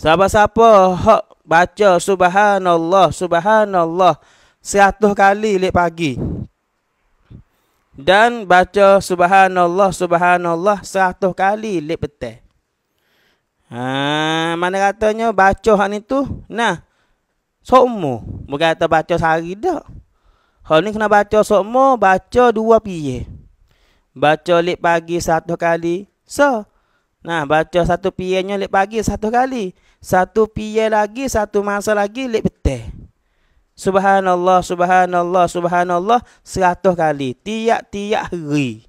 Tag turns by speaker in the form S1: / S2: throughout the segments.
S1: Siapa-siapa hak baca subhanallah subhanallah 100 kali lepas pagi. Dan baca subhanallah subhanallah 100 kali lepas petang. Ha, mana katanya baca hak ni tu? Nah. Sokmo, bukan kata baca sehari dah. Hal ni kena baca sokmo, baca dua piye. Baca lep pagi satu kali. So, nah baca satu piye nya lep pagi satu kali. Satu pie lagi, satu masa lagi, lep betih. Subhanallah, subhanallah, subhanallah, seratus kali. Tiap-tiap hari.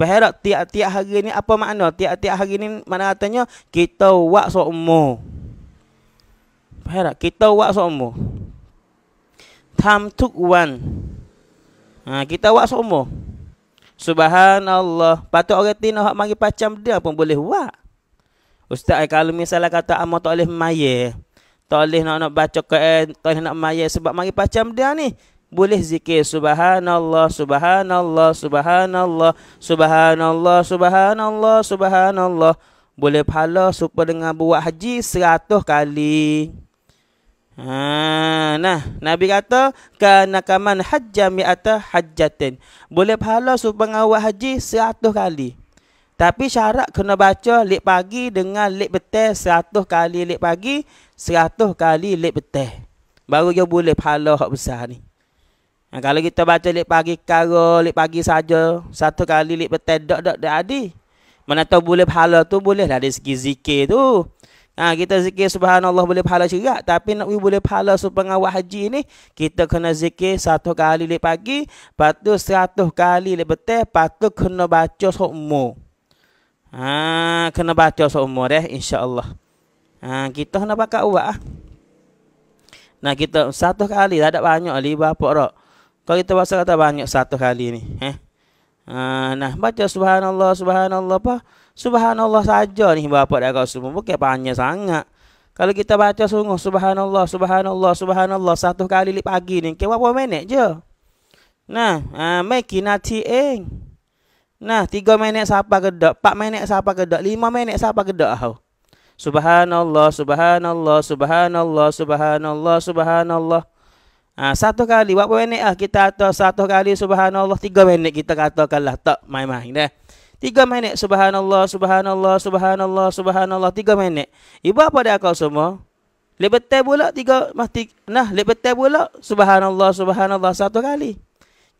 S1: Faham tak? Tiap-tiap hari ni apa makna? Tiap-tiap hari ni mana katanya? Kita buat seumur. Faham Kita buat seumur. Time took one. Ha, kita buat seumur. Subhanallah. Patut orang tina hak mari pacam dia pun boleh buat. Ustaz eh, kalau misalnya kata amo tak boleh maya. Tak boleh nak nak baca ke, tak boleh nak maye sebab mari macam dia ni. Boleh zikir subhanallah subhanallah subhanallah subhanallah subhanallah subhanallah. Boleh pahala supaya dengan buat haji seratus kali. Ha, nah, Nabi kata kana kaman hajjami atah hajjatin. Boleh pahala supaya dengan buat haji seratus kali. Tapi syarat kena baca lek pagi dengan lek betah 100 kali lek pagi, 100 kali lek betah. Baru dia boleh pahala hak besar ni. Ha, kalau kita baca lek pagi kara, lek pagi saja, satu kali lek betah dok dok dah adi. Mana tahu boleh pahala tu bolehlah dari segi zikir tu. Ha, kita zikir subhanallah boleh pahala juga tapi nak boleh pahala supaya awak haji ni kita kena zikir satu kali lepas pagi patut tu seratus kali lepas teh patut kena baca sokmo Ha, kena baca seumur eh insyaallah. Ha, kita kena pakai ubat ah. Nah kita satu kali tak ada banyak ali bapak rak. Kalau kita bahasa kata banyak satu kali ni, eh. Ha, nah baca subhanallah subhanallah apa? Subhanallah saja ni bapak dak kau semua bukan banyak sangat. Kalau kita baca sungguh subhanallah subhanallah subhanallah satu kali lip pagi ni, kira berapa minit je? Nah, ha, make nanti eh. Nah, tiga minit siapa gedak, 4 minit siapa gedak, lima minit siapa gedak hau. Subhanallah, subhanallah, subhanallah, subhanallah, subhanallah. Ha, satu kali, berapa minit lah kita kata satu kali subhanallah, tiga minit kita katakanlah tak main-main dah. Tiga minit subhanallah, subhanallah, subhanallah, subhanallah, tiga minit. Ibu apa dia kau semua? Lebih betul pula tiga, nah lebih betul pula subhanallah, subhanallah, satu kali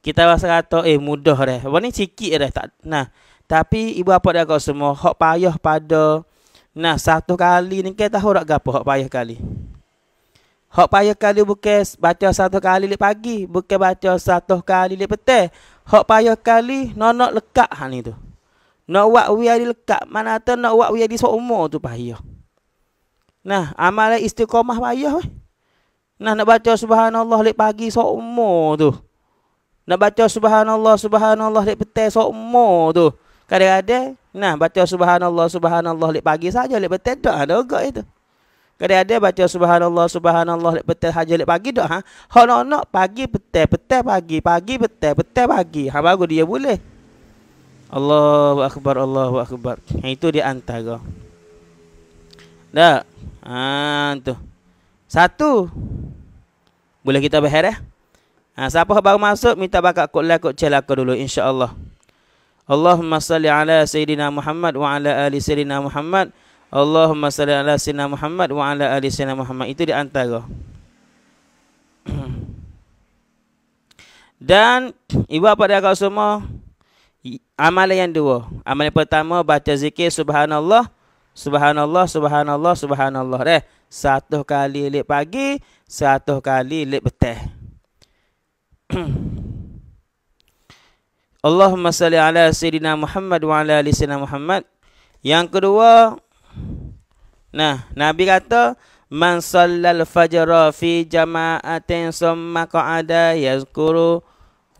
S1: kita rasa kata eh mudah dah. Apa ni sikit dah tak nah. Tapi ibu apa dah kau semua hok payah pada nah satu kali ni kita tahu dak gapo hok payah kali. Hok payah kali bukan baca satu kali lepas pagi, bukan baca satu kali lepas petang. Hok payah kali nonok lekak hal ni tu. Nak buat wia di lekat, mana tu nak buat wia di seumur tu payah. Nah, amalan istiqomah payah. Nah, nak baca subhanallah lepas pagi seumur tu. Nak baca subhanallah subhanallah lek petang sokmo tu. Kadang-kadang nah baca subhanallah subhanallah lek pagi saja lek petang tak ada gak itu. Kadang-kadang baca subhanallah subhanallah lek petang saja lek pagi dak ha. Hak nak nak pagi petang petang pagi pagi petang petang pagi. Ha baru dia boleh. Allahu akbar Allahu akbar. Ha, itu di antara. Dak. Ha tu. Satu. Boleh kita berhair Ha, siapa baru masuk minta bakat kod lah kod celaka dulu insyaallah. Allahumma salli ala Sayidina Muhammad wa ala ali Sayidina Muhammad. Allahumma salli ala Sayidina Muhammad wa ala ali Sayidina Muhammad. Itu di antara. Dan ibu apa dia kau semua amalan yang dua. Amalan pertama baca zikir subhanallah subhanallah subhanallah subhanallah. Eh satu kali lepas pagi, satu kali lepas petang. Allahumma salli ala Sayyidina Muhammad wa ala ali Sayyidina Muhammad. Yang kedua, nah, Nabi kata, Man sallal fajra fi jama'atin summa qa'ada yazkuru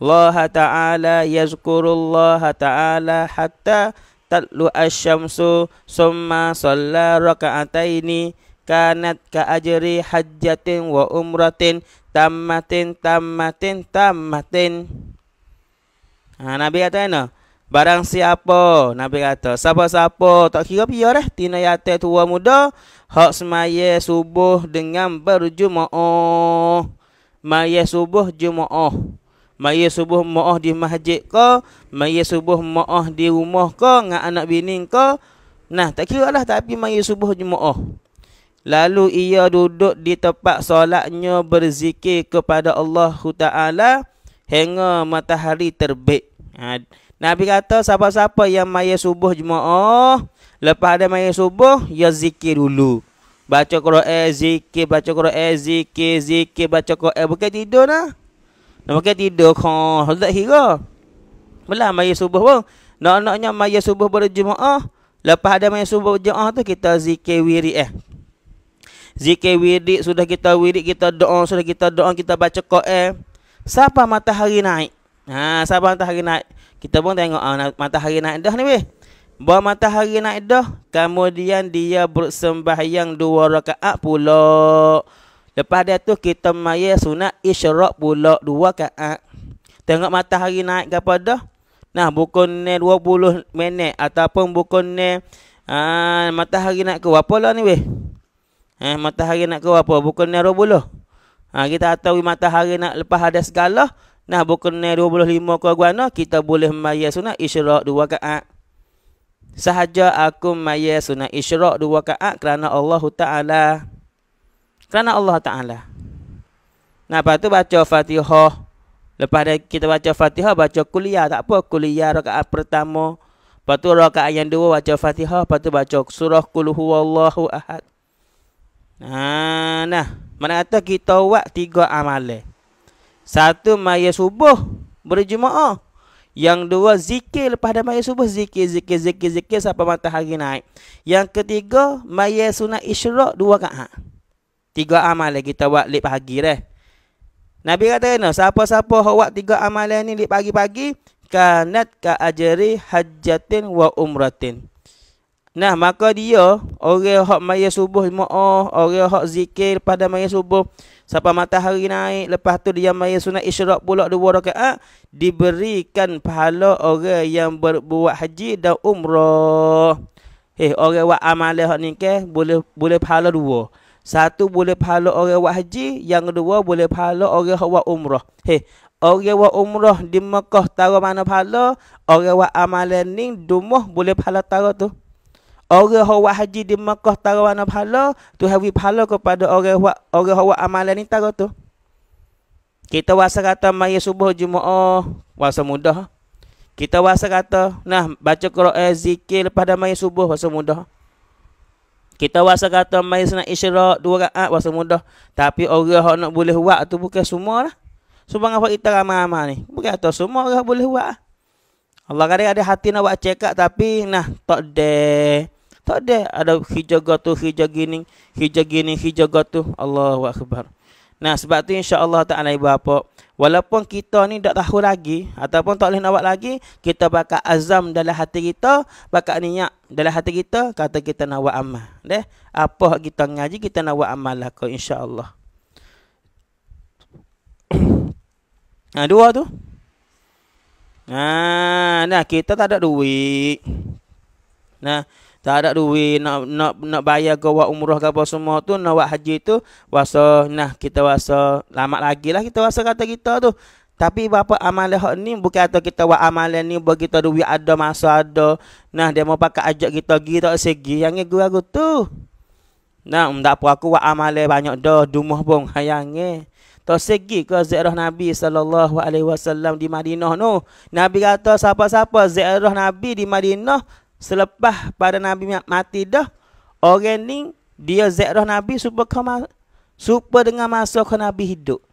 S1: Allah Ta'ala yazkuru Allah Ta'ala hatta tatlu asyamsu summa salla raka'ataini. ini kanat ka ajri hajjatin wa umratin tammatin tammatin tammatin ha, nabi kata kena barang siapa nabi kata siapa-siapa tak kira pia dah tina yate tua muda hak semaya subuh dengan berjumaah maya subuh jumaah Maya subuh mo'ah di masjid ko, Maya subuh mo'ah di rumah ko, Dengan anak bini ko. Nah tak kira lah tapi maya subuh jumaah Lalu ia duduk di tempat solatnya berzikir kepada Allah Taala hingga matahari terbit. Ha. Nabi kata siapa-siapa yang maya subuh jemaah, lepas ada maya subuh, ya zikir dulu. Baca Quran zikir, baca Quran zikir, zikir baca Quran eh, bukan tidur nah. Nak pakai tidur kah? Tak kira. Belah maya subuh pun. Nak-naknya maya subuh berjemaah, lepas ada maya subuh berjemaah tu kita zikir wirid eh. Zikir wirid sudah kita wirid kita doa sudah kita doa kita baca Quran. Siapa matahari naik? Ha, siapa matahari naik? Kita pun tengok ha, matahari naik dah ni weh. Bawa matahari naik dah, kemudian dia bersembahyang dua rakaat pula. Lepas dia tu kita maya sunat isyrak pula dua rakaat. Tengok matahari naik ke apa dah? Nah, bukan ni 20 minit ataupun bukan ni ah matahari naik ke apa lah ni weh? Eh, matahari nak ke apa? Pukul 9.20. Ha, kita tahu matahari nak lepas ada segala. Nah, bukan pukul 9.25 ke guana, kita boleh membayar sunat isyarak dua ka'at. Sahaja aku membayar sunat isyarak dua ka'at kerana Allah Ta'ala. Kerana Allah Ta'ala. Nah, lepas tu baca fatihah. Lepas kita baca fatihah, baca kuliah. Tak apa, kuliah rakaat pertama. Lepas tu rakaat yang dua baca fatihah. Lepas tu baca surah kuluhu wallahu ahad. Ha, nah, mana kata kita buat tiga amalan. Satu maya subuh berjemaah. Yang dua zikir lepas dah maya subuh zikir zikir zikir zikir sampai matahari naik. Yang ketiga maya sunat isyrak dua kat hak. Tiga amalan kita buat lepas pagi dah. Nabi kata kena siapa-siapa buat tiga amalan ni lepas pagi-pagi kanat ka ajri hajjatin wa umratin. Nah, maka dia orang hak maya subuh jemaah, orang hak zikir pada maya subuh sampai matahari naik, lepas tu dia maya sunat isyrak pula dua rakaat ah, diberikan pahala orang yang berbuat haji dan umrah. Eh, orang buat amalan hak ni ke boleh boleh pahala dua. Satu boleh pahala orang buat haji, yang kedua boleh pahala orang hak buat umrah. Hei, eh, orang buat umrah di Mekah tahu mana pahala, orang buat amalan ni dumuh boleh pahala tahu tu orang hawa haji di Mekah tarawana pahala, Tuhan beri pahala kepada orang hawa orang hawa amalan ni tarawat tu. Kita wasa kata mai subuh Jumaah, wasa mudah. Kita wasa kata nah baca Quran zikir pada mai subuh wasa mudah. Kita wasa kata mai sunat isyrak dua rakaat wasa mudah. Tapi orang hawa nak boleh buat tu bukan semua lah. Subhanallah so, kita ramai-ramai ni. Bukan atas semua orang boleh buat. Allah kadang ada hati nak buat cekak tapi nah tak deh. Tak ada ada hijau gatu, hijau gini, hijau gini, hijau gatu. Allahu akbar. Nah, sebab tu insya-Allah Taala ibu bapa, walaupun kita ni tak tahu lagi ataupun tak boleh nak buat lagi, kita bakal azam dalam hati kita, bakal niat dalam hati kita kata kita nak buat amal, deh. Apa kita ngaji kita nak buat amal lah kau insya-Allah. nah, dua tu. Nah, nah kita tak ada duit. Nah, tak ada duit nak nak nak bayar ke buat umrah ke apa semua tu nak buat haji tu puasa nah kita puasa lama lagi lah kita puasa kata kita tu tapi bapa amalan hak ni bukan atau kita buat amalan ni bagi kita duit ada masa ada nah dia mau pakai ajak kita pergi tak segi yang gua aku tu nah ndak apa aku buat amalan banyak dah dumah pun hayangnya tak segi ke ziarah Nabi sallallahu alaihi wasallam di Madinah tu. Nabi kata siapa-siapa ziarah Nabi di Madinah selepas pada Nabi mati dah, orang ni dia zikrah Nabi supaya kama serupa dengan masa ke Nabi hidup.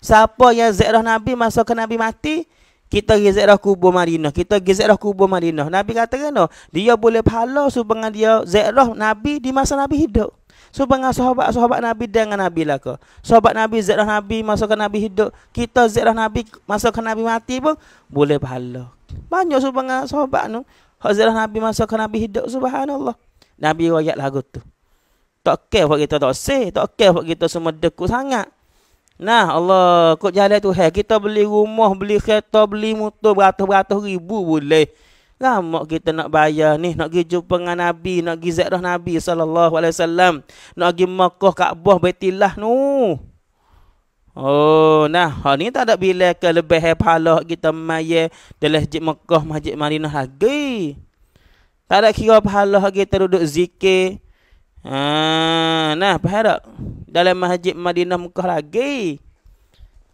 S1: Siapa yang zikrah Nabi masa ke Nabi mati, kita pergi zikrah kubur Madinah. Kita pergi zikrah kubur Madinah. Nabi kata kan, oh, dia boleh pahala supaya dia zikrah Nabi di masa Nabi hidup. Supaya sahabat-sahabat Nabi dengan Nabi lah ke. Sahabat Nabi zikrah Nabi masa ke Nabi hidup. Kita zikrah Nabi masa ke Nabi mati pun boleh pahala. Banyak supaya sahabat tu. Hazrah Nabi masa ke Nabi hidup subhanallah. Nabi wayak lagu tu. Tak care buat kita tak say. Tak care buat kita semua dekut sangat. Nah Allah, kok jalan tu hai. Kita beli rumah, beli kereta, beli motor beratus-beratus ribu boleh. Ramak lah, kita nak bayar ni. Nak pergi jumpa dengan Nabi. Nak pergi zairah Nabi Wasallam, Nak pergi Makkah, Kaabah, Betilah. Nuh. No. Oh, nah, hal ni tak ada bila ke lebih pahala kita maya dalam Masjid Mekah, Masjid Madinah lagi. Tak ada kira pahala kita duduk zikir. Ha, nah, faham tak? Dalam Masjid Madinah Mekah lagi.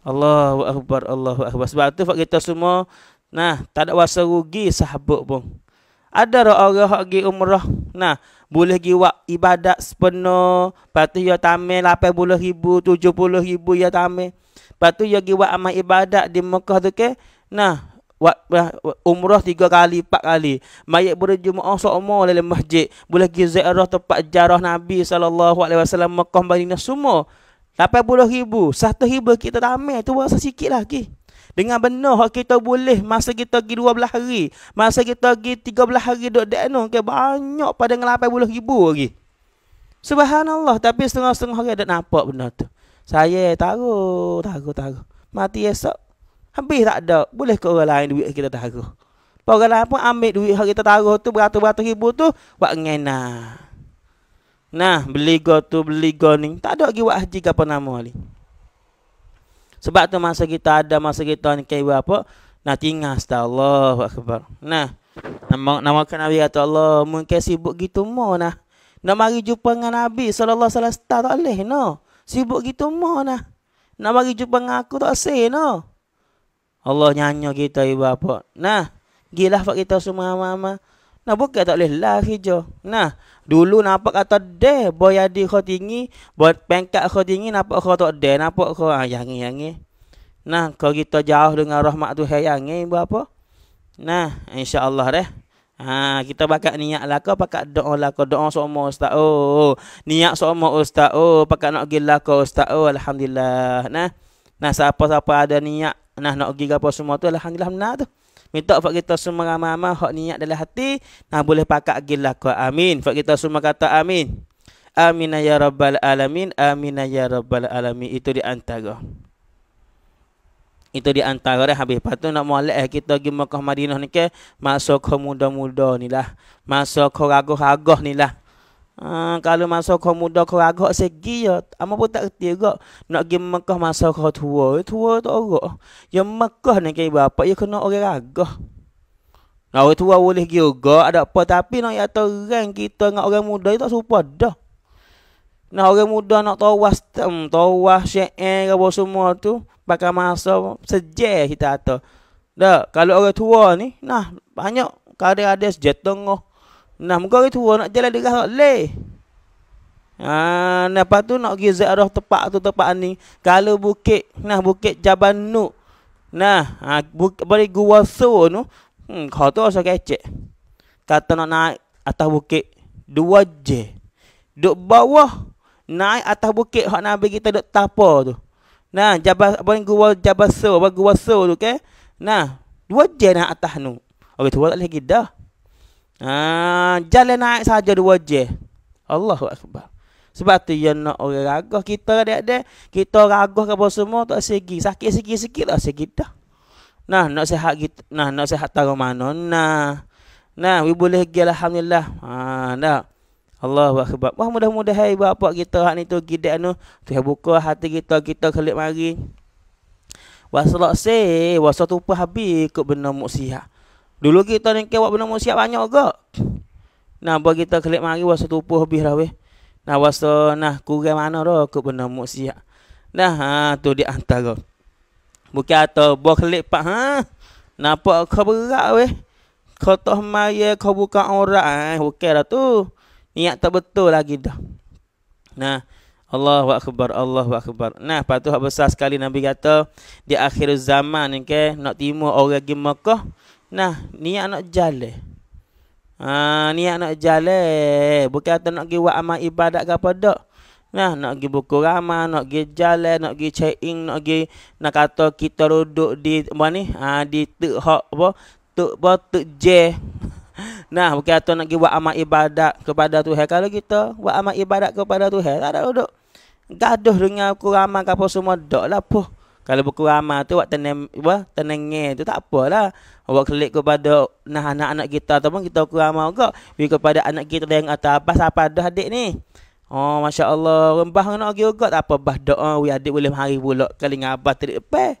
S1: Allahu Akbar, Allahu Akbar. Sebab tu kita semua, nah, tak ada wasa rugi sahabat pun. Ada orang-orang pergi umrah. Nah, boleh gi buat ibadat sepenuh patu ya tamai 80 ribu puluh ribu ya tamai patu ya gi buat amal ibadat di Mekah tu ke nah buat umrah tiga kali empat kali mayat berjemaah sama dalam masjid boleh gi ziarah tempat jarah Nabi saw alaihi wasallam Mekah Madinah semua 80 ribu satu ribu kita tamai tu rasa sikit lagi dengan benar hak kita boleh masa kita pergi 12 hari, masa kita pergi 13 hari dok dekat anu ke banyak pada dengan 80 ribu lagi. Subhanallah tapi setengah-setengah hari dak nampak benar tu. Saya taruh, taruh, taruh. Mati esok habis tak ada. Boleh ke orang lain duit kita taruh. Orang lain pun ambil duit hak kita taruh tu beratus-beratus ribu tu buat ngena. Nah, beli go tu, beli go ni. Tak ada lagi buat haji apa nama ni. Sebab tu masa kita ada masa kita ni kira apa? Nak tinggal astagfirullah akbar. Nah. Nama nama kan Nabi kata Allah mungkin sibuk gitu mo nah. Nak mari jumpa dengan Nabi sallallahu alaihi wasallam tak leh, no. Sibuk gitu mo nah. Nak mari jumpa dengan aku tak sah no. Allah nyanyo kita ibu apa? Nah, gilah fak kita semua mama. -ma. Nah bukan tak boleh lah hijau. Nah dulu nampak kata deh boy di kau tinggi, boy pengkat kau tinggi nampak kau tak deh nampak kau ah, yangi. ini Nah kau kita jauh dengan rahmat tu hey, yang ini berapa? Nah insyaAllah deh. Ha, kita pakai niat lah kau, pakai doa lah kau. Doa semua ustaz. Oh, niat semua ustaz. Oh, pakai nak gila kau ustaz. Oh, Alhamdulillah. Nah, nah siapa-siapa ada niat nah nak pergi apa semua tu alhamdulillah benar tu. Minta Fak kita semua ramai-ramai Hak niat dalam hati Nah boleh pakat lah laku Amin Fak kita semua kata amin Amin ya Rabbal Alamin Amin ya Rabbal Alamin Itu di antara itu di antara dah habis Lepas tu nak mualik eh, kita pergi Mekah Madinah ni ke Masa kau muda-muda ni lah Masa kau ragu-ragu ni lah Ha, kalau masa kau muda kau agak segi ya. Apa pun tak kerti agak. Nak pergi Mekah masa kau tua. Ya, tua tu agak. Ya Mekah ni kaya bapak. Ya kena orang agak. Nah, orang tua boleh pergi juga. Ada apa. Tapi nak yata orang kita dengan orang muda. Itu ya tak serupa dah. Nah orang muda nak tawas. Um, tawas syekh apa semua tu. Pakai masa sejah kita kata. Dah. Kalau orang tua ni. Nah banyak. Kadang-kadang sejah tengah. Nah, muka hari tua nak jalan deras tak leh. Ha, nah, lepas tu nak pergi ziarah tempat tu tempat ni. Kalau bukit, nah bukit Jaban Nu. Nah, ha, bukit bari gua so nu. Hmm, kau tu rasa kecek. Kata nak naik atas bukit dua je. Duk bawah naik atas bukit hak Nabi kita duk tapa tu. Nah, Jabal apa ni gua Jabal so, apa gua so tu ke? Okay? Nah, dua je naik atas nu. Okey, tu tak lagi dah. Ha, jalan naik saja dua je. Allahu akbar. Sebab tu yang nak orang ragah kita dek dek kita ragah ke apa semua tak segi sakit segi sikit tak segi dah. Nah nak sehat kita nah nak sehat tahu mana nah. Nah we boleh gi alhamdulillah. Ha nah. Allahu akbar. Wah mudah-mudahan hai bapak kita hak ni tu gidak anu tu buka hati kita kita kelik mari. Wasalah se, wasatu pun habis ikut benda muksiah. Dulu kita ni kewak benda siap banyak ke? Nah, buat kita kelip mari wasa tupuh habis dah weh. Nah, wasa nah kurang mana dah aku benda siap. Nah, ha tu di antara. Bukan atau buat kelip pak ha. Napa kau berat weh? Kau toh maya kau buka orang eh ha? okay lah tu. Niat tak betul lagi dah. Nah, Allah akbar Allah akbar. Nah, patut besar sekali Nabi kata di akhir zaman ni ke nak timur orang pergi Mekah Nah, niat nak jalan. Ha, niat nak jalan. Bukan kata nak pergi buat amal ibadat ke apa tak. Nah, nak pergi buku ramah, nak pergi jalan, nak pergi check-in, nak pergi nak kata kita duduk di mana? ni? Ha, di tuk hak apa? Tuk apa? Tuk je. Nah, bukan kata nak pergi buat amal ibadat kepada Tuhan. Kalau kita buat amal ibadat kepada Tuhan, tak ada duduk. Gaduh dengan kurama ke apa semua, tak lah. Puh, kalau buku ramah tu buat tenang apa tenang tu tak apalah. Buat klik kepada nah anak-anak kita ataupun kita buku ramah juga. Bagi kepada anak kita yang atas apa siapa dah adik ni. Oh masya-Allah rembah kena lagi juga tak apa bah doa oh, we adik boleh hari pula kali dengan abah tidak apa.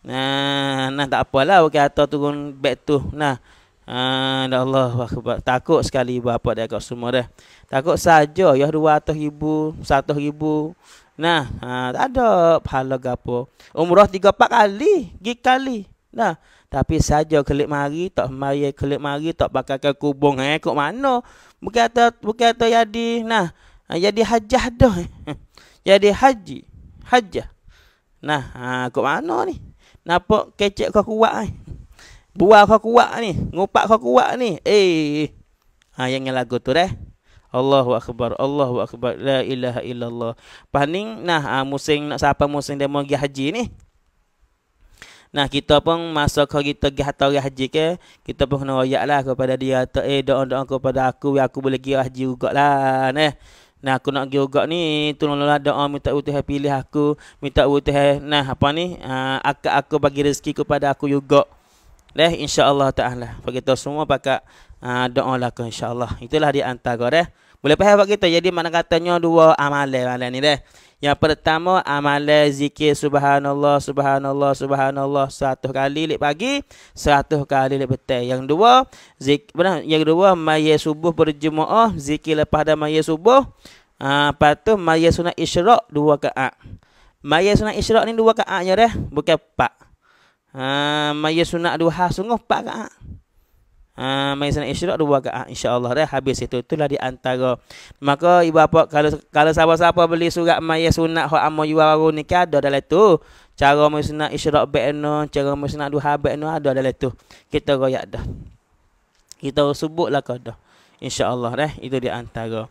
S1: Nah nah tak apalah bagi atas turun back tu nah. Ah, ya Allah, takut sekali bapak dia kat semua dah. Takut saja ya 200 ribu, 100 ribu, Nah, ha, tak ada pahala gapo. Umrah 3 4 kali, gi kali. Nah, tapi saja kelik mari tak mari kelik mari tak bakal ke kubung eh kok mano? Berkata berkata jadi nah, ha, jadi hajah dah. Eh. jadi haji, hajah. Nah, ha, kok mano ni? Napa kecek kau kuat eh? Buah kau kuat ni, ngupak kau kuat ni. Eh. Ha yang lagu tu deh. Allahu akbar, Allahu akbar, la ilaha illallah. Paning nah uh, musim nak siapa musim dia mau haji ni. Nah kita pun masa kau kita pergi hatta orang haji ke, kita pun kena royaklah kepada dia eh doa-doa kepada aku aku boleh pergi haji jugaklah nah. Nah aku nak pergi juga ni tolonglah doa minta Tuhan pilih aku, minta Tuhan nah apa ni? Uh, aku bagi rezeki kepada aku juga. Deh insya-Allah taala. Bagi semua pakak ah, doa lah insya-Allah. Itulah dia antara deh. Boleh faham kita Jadi mana katanya dua amalan amalan ni deh. Yang pertama amalan zikir subhanallah subhanallah subhanallah satu kali lepas pagi satu kali lepas petang. Yang dua Zik benar yang kedua maya subuh berjemaah zikir lepas dan maya subuh. Ah ha, patuh maya sunat isyrak dua ke ak. Maya sunat isyrak ni dua ke aknya deh, bukan pak. Ah ha, maya sunat duha sungguh pak. ke Ha, maizan Isyrak dua waga ah, InsyaAllah dah habis itu Itulah di antara Maka ibu apa Kalau kalau siapa-siapa beli surat Maya sunat Hak amma yuwa waru ni Kan ada dalam itu Cara maizan sunat Isyrak Bekno Cara maizan sunat duha Bekno Ada dalam tu. Kita royak dah Kita sebutlah kau dah InsyaAllah dah Itu di antara